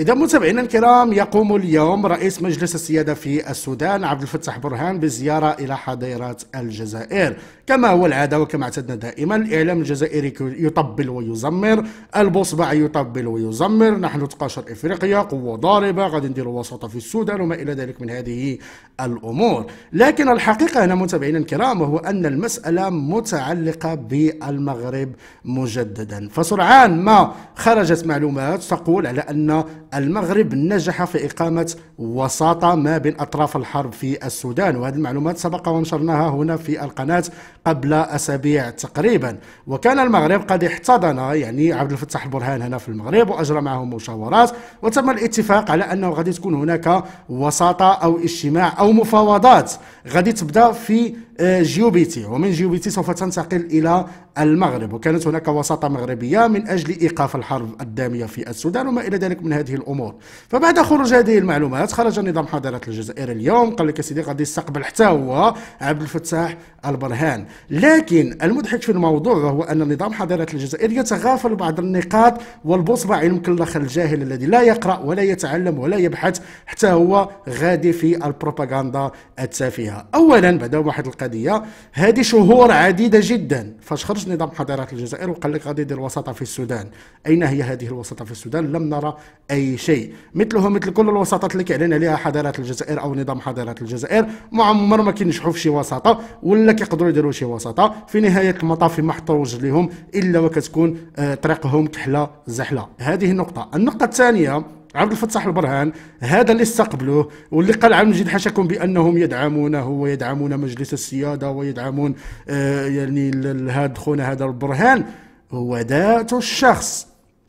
إذا متابعينا الكرام يقوم اليوم رئيس مجلس السيادة في السودان عبد الفتاح برهان بزيارة إلى حظيرة الجزائر كما هو العادة وكما اعتدنا دائما الإعلام الجزائري يطبل ويزمر البصبع يطبل ويزمر نحن تقاشر إفريقيا قوة ضاربة غادي نديروا وساطة في السودان وما إلى ذلك من هذه الأمور لكن الحقيقة هنا متابعينا الكرام هو أن المسألة متعلقة بالمغرب مجددا فسرعان ما خرجت معلومات تقول على أن المغرب نجح في إقامة وساطة ما بين أطراف الحرب في السودان وهذه المعلومات سبق ونشرناها هنا في القناة قبل أسابيع تقريبا وكان المغرب قد احتضن يعني عبد الفتاح البرهان هنا في المغرب وأجرى معهم مشاورات وتم الاتفاق على أنه غادي تكون هناك وساطة أو اجتماع أو مفاوضات غادي تبدأ في آه، جيوبيتي ومن جيوبيتي سوف تنتقل إلى المغرب وكانت هناك وساطة مغربية من أجل إيقاف الحرب الدامية في السودان وما إلى ذلك من هذه الأمور فبعد خروج هذه المعلومات خرج نظام حضارة الجزائر اليوم قال لك سيدي غادي يستقبل حتى هو عبد الفتاح البرهان لكن المضحك في الموضوع هو أن نظام حضارة الجزائر يتغافل بعض النقاط والبصبع المكلخ الجاهل الذي لا يقرأ ولا يتعلم ولا يبحث حتى هو غادي في البروباغندا التافهة أولا بعد واحد القضية هذه شهور عديدة جدا فاش خرج نفس نظام حضارات الجزائر وقال لك غادي يدير وساطه في السودان اين هي هذه الوساطه في السودان لم نرى اي شيء مثله مثل كل الوساطات اللي كيعلن عليها حضارات الجزائر او نظام حضارات الجزائر ما عمر ما كينجحوا في شي وساطه ولا كيقدروا يديروا شي وساطه في نهايه المطاف ما حطوا رجليهم الا وكتكون آه، طريقهم كحله زحله هذه النقطه النقطه الثانيه عبد الفتاح البرهان هذا اللي استقبله واللي قال عبد المجيد حشكم بانهم يدعمونه ويدعمون مجلس السياده ويدعمون آه يعني هذا خونا هذا البرهان هو ذات الشخص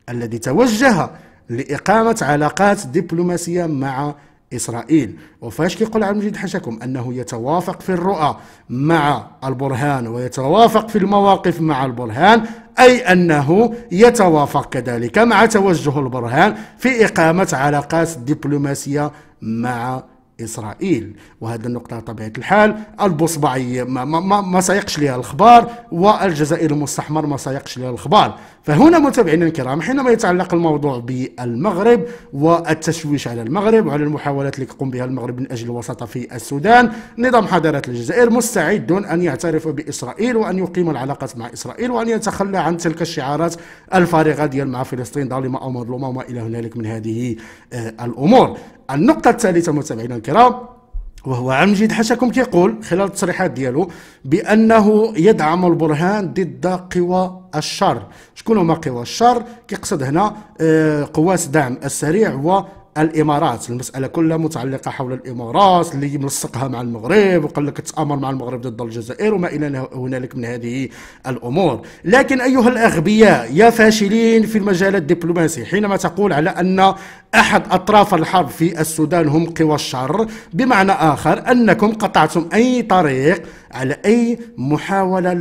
الذي توجه لاقامه علاقات دبلوماسيه مع إسرائيل وفاش كيقول عبد المجيد حشكم أنه يتوافق في الرؤى مع البرهان ويتوافق في المواقف مع البرهان أي أنه يتوافق كذلك مع توجه البرهان في إقامة علاقات دبلوماسية مع اسرائيل وهذه النقطه طبيعه الحال البصبعي ما, ما, ما سيقش لها الخبار والجزائر المستحمر ما سيقش لها الاخبار فهنا متابعينا الكرام حينما يتعلق الموضوع بالمغرب والتشويش على المغرب وعلى المحاولات التي يقوم بها المغرب من اجل الوساطه في السودان نظام حضاره الجزائر مستعد ان يعترف باسرائيل وان يقيم العلاقات مع اسرائيل وان يتخلى عن تلك الشعارات الفارغه ديال مع فلسطين ظالمه او مظلومه وما الى هنالك من هذه آه، الامور النقطة الثالثة متابعينا الكرام وهو عمجد حشكم كيقول خلال التصريحات ديالو بانه يدعم البرهان ضد قوى الشر شكون هما قوى الشر كيقصد هنا آه، قوات دعم السريع الامارات المساله كلها متعلقه حول الامارات اللي ملصقها مع المغرب وقال لك تامر مع المغرب ضد الجزائر وما الى هنالك من هذه الامور لكن ايها الاغبياء يا فاشلين في المجال الدبلوماسي حينما تقول على ان احد اطراف الحرب في السودان هم قوى الشر بمعنى اخر انكم قطعتم اي طريق على اي محاوله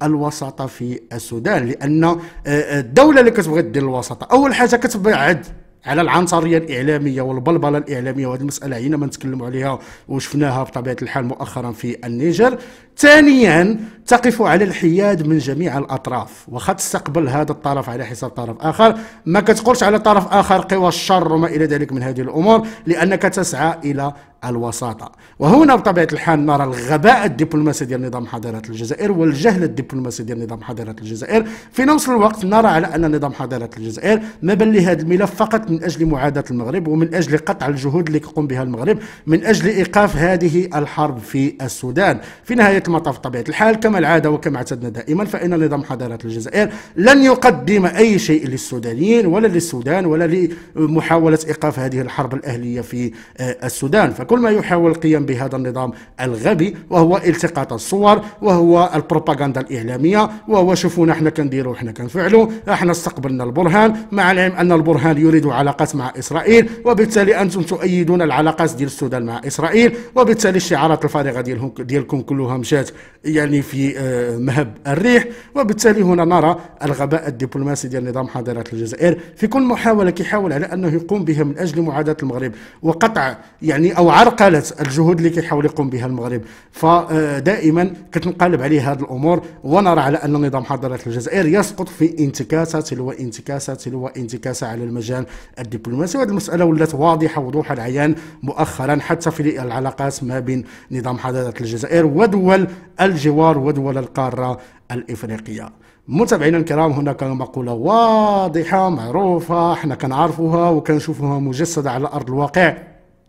للوساطه في السودان لان الدوله آه، آه، اللي كتبغي دير الوساطه اول حاجه كتبعد على العنصريه الاعلاميه والبلبله الاعلاميه وهذه المساله عينا ما نتكلم عليها وشفناها بطبيعه الحال مؤخرا في النيجر ثانيا تقف على الحياد من جميع الاطراف واخا تستقبل هذا الطرف على حساب طرف اخر ما كتقولش على طرف اخر قوى الشر وما الى ذلك من هذه الامور لانك تسعى الى الوساطة وهنا بطبيعة الحال نرى الغباء الدبلوماسي ديال نظام حضارة الجزائر والجهل الدبلوماسي ديال نظام حضارة الجزائر في نفس الوقت نرى على أن نظام حضارة الجزائر ما بل لهذا الملف فقط من أجل معاداة المغرب ومن أجل قطع الجهود اللي يقوم بها المغرب من أجل إيقاف هذه الحرب في السودان في نهاية المطاف بطبيعة الحال كما العادة وكما اعتدنا دائما فإن نظام حضارة الجزائر لن يقدم أي شيء للسودانيين ولا للسودان ولا لمحاولة إيقاف هذه الحرب الأهلية في آه، السودان فكل كل ما يحاول القيام بهذا النظام الغبي وهو التقاط الصور وهو البروباغندا الاعلاميه وهو شوفونا احنا كنديروا احنا كنفعلوا احنا استقبلنا البرهان مع العلم ان البرهان يريد علاقات مع اسرائيل وبالتالي انتم تؤيدون العلاقات ديال السودان مع اسرائيل وبالتالي الشعارات الفارغه ديالهم ديالكم كلها مشات يعني في آه، مهب الريح وبالتالي هنا نرى الغباء الدبلوماسي ديال نظام حضاره الجزائر في كل محاوله كيحاول على انه يقوم بها من اجل معاداه المغرب وقطع يعني او عرقلت الجهود اللي كيحاول يقوم بها المغرب فدائما كتنقلب عليه هذه الامور ونرى على ان نظام حضاره الجزائر يسقط في انتكاسه تلو انتكاسه تلو انتكاسه على المجال الدبلوماسي وهذه المساله ولات واضحه وضوح العيان مؤخرا حتى في العلاقات ما بين نظام حضاره الجزائر ودول الجوار ودول القاره الافريقيه متابعينا الكرام هناك مقولة واضحة معروفة احنا كنعرفوها وكنشوفوها مجسدة على أرض الواقع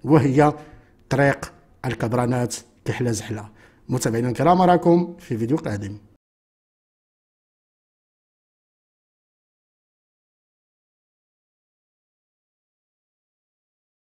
وهي طريق الكبرانات كحله زحله متابعينا الكرام اراكم في فيديو قادم